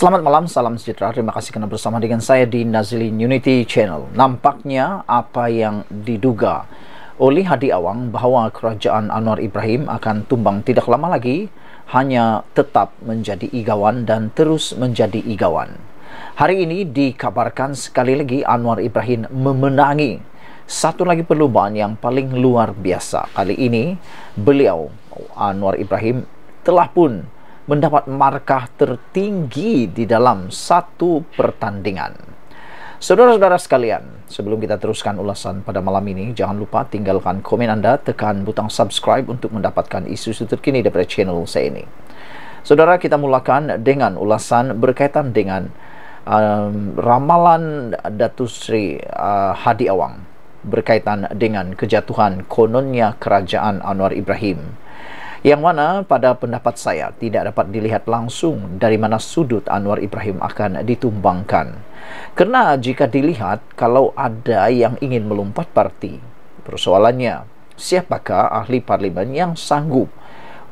Selamat malam, salam sejahtera. Terima kasih kerana bersama dengan saya di Nazilin Unity Channel. Nampaknya apa yang diduga oleh Hadi Awang bahawa kerajaan Anwar Ibrahim akan tumbang tidak lama lagi hanya tetap menjadi igawan dan terus menjadi igawan. Hari ini dikabarkan sekali lagi Anwar Ibrahim memenangi satu lagi perlumbaan yang paling luar biasa. Kali ini beliau Anwar Ibrahim telah pun mendapat markah tertinggi di dalam satu pertandingan. Saudara-saudara sekalian, sebelum kita teruskan ulasan pada malam ini, jangan lupa tinggalkan komen Anda, tekan butang subscribe untuk mendapatkan isu-isu terkini daripada channel saya ini. Saudara, kita mulakan dengan ulasan berkaitan dengan um, ramalan Datu Sri uh, Hadi Awang berkaitan dengan kejatuhan kononnya kerajaan Anwar Ibrahim yang mana pada pendapat saya tidak dapat dilihat langsung dari mana sudut Anwar Ibrahim akan ditumbangkan. Kena jika dilihat kalau ada yang ingin melompat parti, persoalannya siapakah ahli parlimen yang sanggup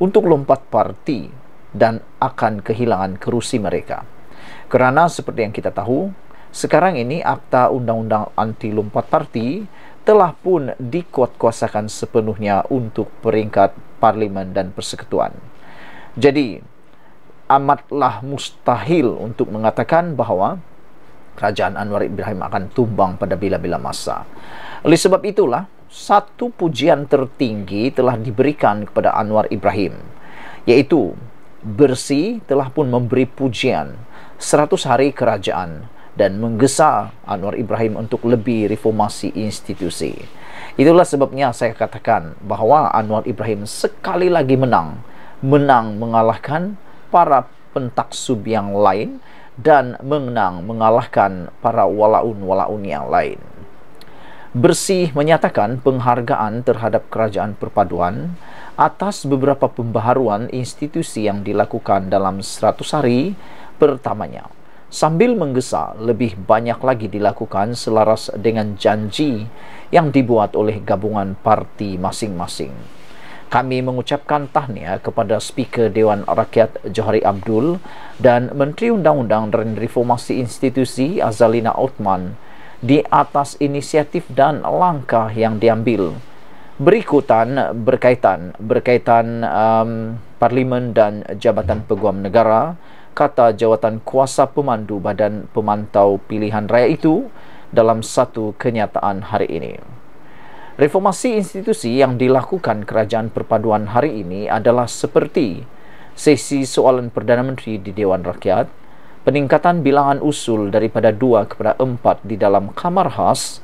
untuk lompat parti dan akan kehilangan kerusi mereka. Kerana seperti yang kita tahu, sekarang ini akta undang-undang anti lompat parti telah pun dikuatkuasakan sepenuhnya untuk peringkat parlimen dan persekutuan. Jadi, amatlah mustahil untuk mengatakan bahawa kerajaan Anwar Ibrahim akan tumbang pada bila-bila masa. Oleh sebab itulah, satu pujian tertinggi telah diberikan kepada Anwar Ibrahim, yaitu bersih telah pun memberi pujian 100 hari kerajaan dan menggesa Anwar Ibrahim untuk lebih reformasi institusi. Itulah sebabnya saya katakan bahawa Anwar Ibrahim sekali lagi menang. Menang mengalahkan para pentaksub yang lain dan menang mengalahkan para walaun-walaun yang lain. Bersih menyatakan penghargaan terhadap kerajaan perpaduan atas beberapa pembaharuan institusi yang dilakukan dalam 100 hari pertamanya sambil menggesa lebih banyak lagi dilakukan selaras dengan janji yang dibuat oleh gabungan parti masing-masing. Kami mengucapkan tahniah kepada Speaker Dewan Rakyat Johari Abdul dan Menteri Undang-Undang dan Reformasi Institusi Azalina Othman di atas inisiatif dan langkah yang diambil. Berikutan berkaitan berkaitan um, Parlimen dan Jabatan Peguam Negara kata jawatan kuasa pemandu badan pemantau pilihan raya itu dalam satu kenyataan hari ini. Reformasi institusi yang dilakukan kerajaan perpaduan hari ini adalah seperti sesi soalan Perdana Menteri di Dewan Rakyat, peningkatan bilangan usul daripada dua kepada empat di dalam kamar khas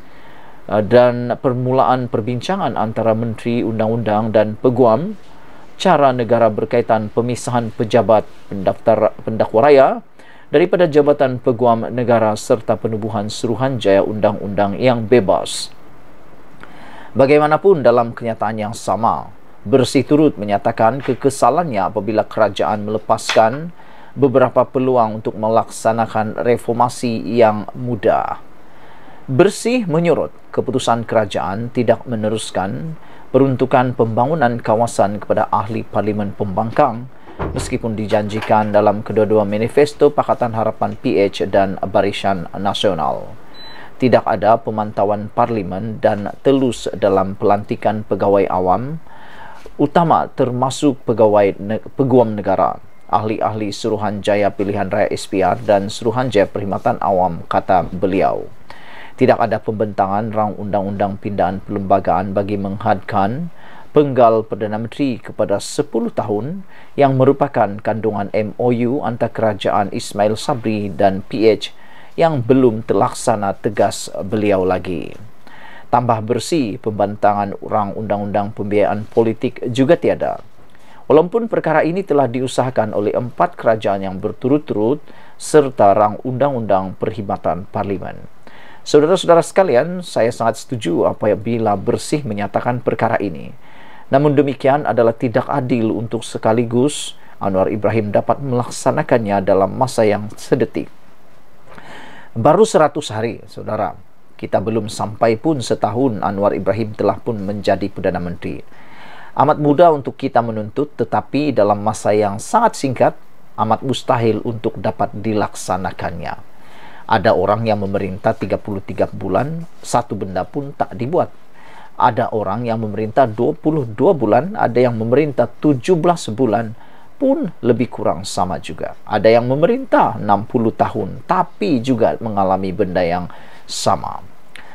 eh, dan permulaan perbincangan antara Menteri Undang-Undang dan Peguam cara negara berkaitan pemisahan pejabat pendaftar pendakwa raya daripada Jabatan Peguam Negara serta penubuhan Suruhanjaya Undang-Undang yang bebas. Bagaimanapun dalam kenyataan yang sama, Bersih Turut menyatakan kekesalannya apabila kerajaan melepaskan beberapa peluang untuk melaksanakan reformasi yang mudah. Bersih menyurut keputusan kerajaan tidak meneruskan peruntukan pembangunan kawasan kepada ahli parlimen pembangkang meskipun dijanjikan dalam kedua-dua manifesto Pakatan Harapan PH dan Barisan Nasional. Tidak ada pemantauan parlimen dan telus dalam pelantikan pegawai awam utama termasuk pegawai ne peguam negara, ahli-ahli Suruhanjaya Pilihan Raya SPR dan Suruhanjaya Perkhidmatan Awam kata beliau tidak ada pembentangan rang undang-undang pindaan perlembagaan bagi menghadkan penggal Perdana Menteri kepada 10 tahun yang merupakan kandungan MOU antara kerajaan Ismail Sabri dan PH yang belum terlaksana tegas beliau lagi. Tambah bersih pembentangan rang undang-undang pembiayaan politik juga tiada. Walaupun perkara ini telah diusahakan oleh empat kerajaan yang berturut-turut serta rang undang-undang perkhidmatan parlimen. Saudara-saudara sekalian, saya sangat setuju apabila bersih menyatakan perkara ini. Namun demikian adalah tidak adil untuk sekaligus Anwar Ibrahim dapat melaksanakannya dalam masa yang sedetik. Baru 100 hari, saudara, kita belum sampai pun setahun Anwar Ibrahim telah pun menjadi Perdana Menteri. Amat mudah untuk kita menuntut, tetapi dalam masa yang sangat singkat, amat mustahil untuk dapat dilaksanakannya ada orang yang memerintah 33 bulan satu benda pun tak dibuat ada orang yang memerintah 22 bulan ada yang memerintah 17 bulan pun lebih kurang sama juga ada yang memerintah 60 tahun tapi juga mengalami benda yang sama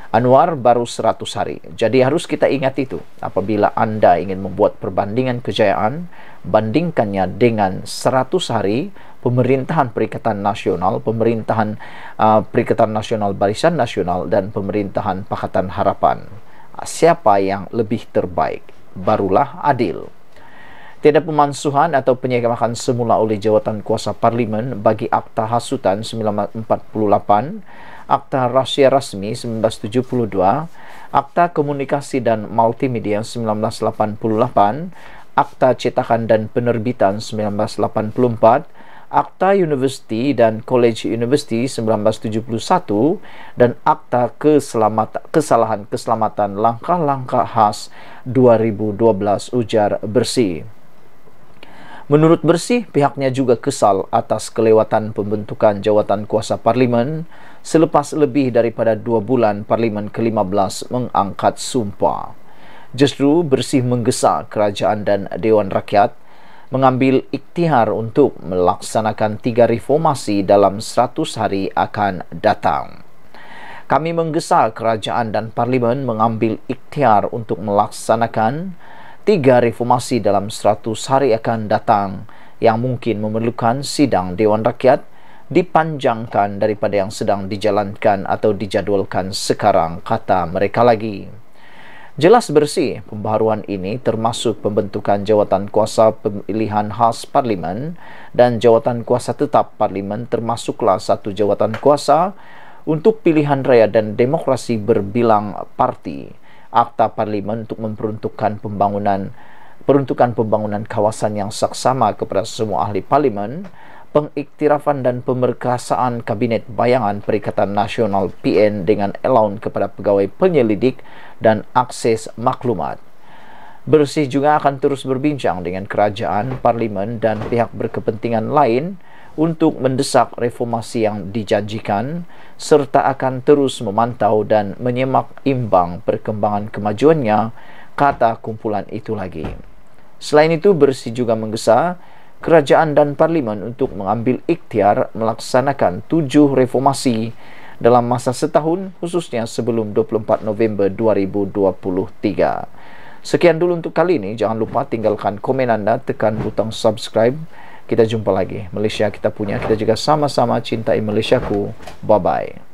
Anwar baru 100 hari. Jadi harus kita ingat itu. Apabila anda ingin membuat perbandingan kejayaan, bandingkannya dengan 100 hari, pemerintahan Perikatan Nasional, pemerintahan uh, Perikatan Nasional Barisan Nasional dan pemerintahan Pakatan Harapan. Siapa yang lebih terbaik barulah adil. Tiada pemansuhan atau penyekamakan semula oleh jawatan kuasa parlimen bagi Akta Hasutan 1948, Akta Rahsia Rasmi 1972, Akta Komunikasi dan Multimedia 1988, Akta Cetakan dan Penerbitan 1984, Akta University dan College University 1971 dan Akta Keselamat Kesalahan Keselamatan Langkah-Langkah Khas 2012 ujar Bersih. Menurut Bersih, pihaknya juga kesal atas kelewatan pembentukan jawatan kuasa Parlimen selepas lebih daripada dua bulan Parlimen ke-15 mengangkat sumpah. Justru Bersih menggesa kerajaan dan Dewan Rakyat mengambil ikhtiar untuk melaksanakan tiga reformasi dalam 100 hari akan datang. Kami menggesa kerajaan dan parlimen mengambil ikhtiar untuk melaksanakan tiga reformasi dalam 100 hari akan datang yang mungkin memerlukan sidang Dewan Rakyat dipanjangkan daripada yang sedang dijalankan atau dijadualkan sekarang kata mereka lagi. Jelas bersih, pembaruan ini termasuk pembentukan jawatan kuasa pemilihan khas parlimen dan jawatan kuasa tetap parlimen termasuklah satu jawatan kuasa untuk pilihan raya dan demokrasi berbilang parti. Akta parlimen untuk memperuntukkan pembangunan peruntukan pembangunan kawasan yang saksama kepada semua ahli parlimen pengiktirafan dan pemerkasaan Kabinet Bayangan Perikatan Nasional PN dengan allowance kepada pegawai penyelidik dan akses maklumat. Bersih juga akan terus berbincang dengan kerajaan, parlimen dan pihak berkepentingan lain untuk mendesak reformasi yang dijanjikan serta akan terus memantau dan menyemak imbang perkembangan kemajuannya kata kumpulan itu lagi. Selain itu, Bersih juga menggesa kerajaan dan parlimen untuk mengambil ikhtiar melaksanakan tujuh reformasi dalam masa setahun khususnya sebelum 24 November 2023. Sekian dulu untuk kali ini. Jangan lupa tinggalkan komen anda, tekan butang subscribe. Kita jumpa lagi. Malaysia kita punya, kita juga sama-sama cintai ku. Bye-bye.